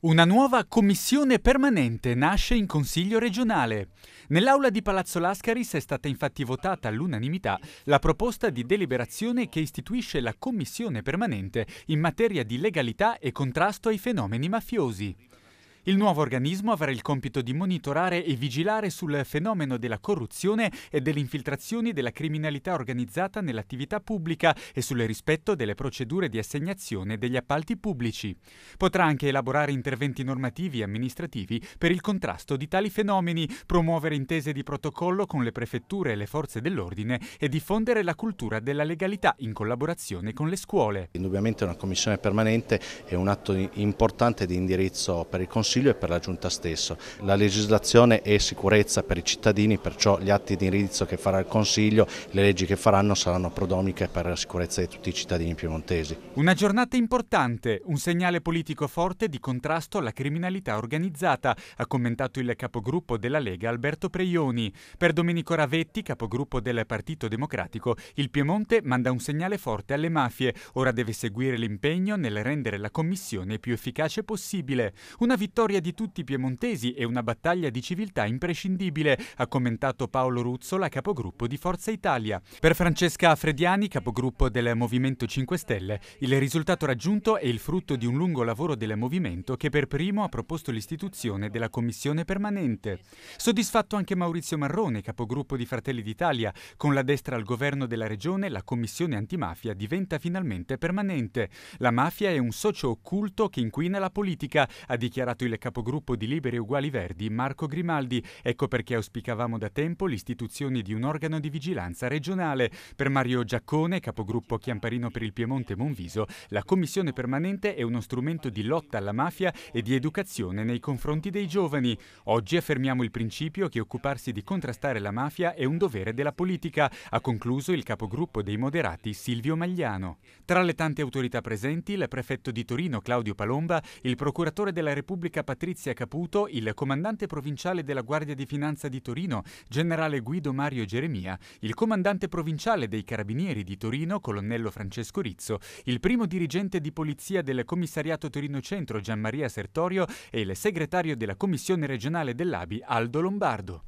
Una nuova commissione permanente nasce in Consiglio regionale. Nell'aula di Palazzo Lascaris è stata infatti votata all'unanimità la proposta di deliberazione che istituisce la commissione permanente in materia di legalità e contrasto ai fenomeni mafiosi. Il nuovo organismo avrà il compito di monitorare e vigilare sul fenomeno della corruzione e delle infiltrazioni della criminalità organizzata nell'attività pubblica e sul rispetto delle procedure di assegnazione degli appalti pubblici. Potrà anche elaborare interventi normativi e amministrativi per il contrasto di tali fenomeni, promuovere intese di protocollo con le prefetture e le forze dell'ordine e diffondere la cultura della legalità in collaborazione con le scuole. Indubbiamente una commissione permanente è un atto importante di indirizzo per il Consiglio Consiglio e per la Giunta stessa. La legislazione è sicurezza per i cittadini, perciò gli atti di indirizzo che farà il Consiglio, le leggi che faranno saranno prodomiche per la sicurezza di tutti i cittadini piemontesi. Una giornata importante, un segnale politico forte di contrasto alla criminalità organizzata, ha commentato il capogruppo della Lega Alberto Preioni. Per Domenico Ravetti, capogruppo del Partito Democratico, il Piemonte manda un segnale forte alle mafie, ora deve seguire l'impegno nel rendere la Commissione più efficace possibile. Una vittoria storia di tutti i piemontesi e una battaglia di civiltà imprescindibile, ha commentato Paolo Ruzzola, capogruppo di Forza Italia. Per Francesca Frediani, capogruppo del Movimento 5 Stelle, il risultato raggiunto è il frutto di un lungo lavoro del Movimento che per primo ha proposto l'istituzione della Commissione permanente. Soddisfatto anche Maurizio Marrone, capogruppo di Fratelli d'Italia, con la destra al governo della regione la Commissione antimafia diventa finalmente permanente. La mafia è un socio occulto che inquina la politica, ha dichiarato il il capogruppo di Liberi Uguali Verdi, Marco Grimaldi. Ecco perché auspicavamo da tempo l'istituzione di un organo di vigilanza regionale. Per Mario Giaccone, capogruppo Chiamparino per il Piemonte Monviso, la commissione permanente è uno strumento di lotta alla mafia e di educazione nei confronti dei giovani. Oggi affermiamo il principio che occuparsi di contrastare la mafia è un dovere della politica, ha concluso il capogruppo dei moderati Silvio Magliano. Tra le tante autorità presenti, il prefetto di Torino Claudio Palomba, il procuratore della Repubblica Francesca Patrizia Caputo, il comandante provinciale della Guardia di Finanza di Torino, generale Guido Mario Geremia, il comandante provinciale dei Carabinieri di Torino, colonnello Francesco Rizzo, il primo dirigente di polizia del commissariato Torino Centro Gianmaria Sertorio e il segretario della Commissione regionale dell'ABI Aldo Lombardo.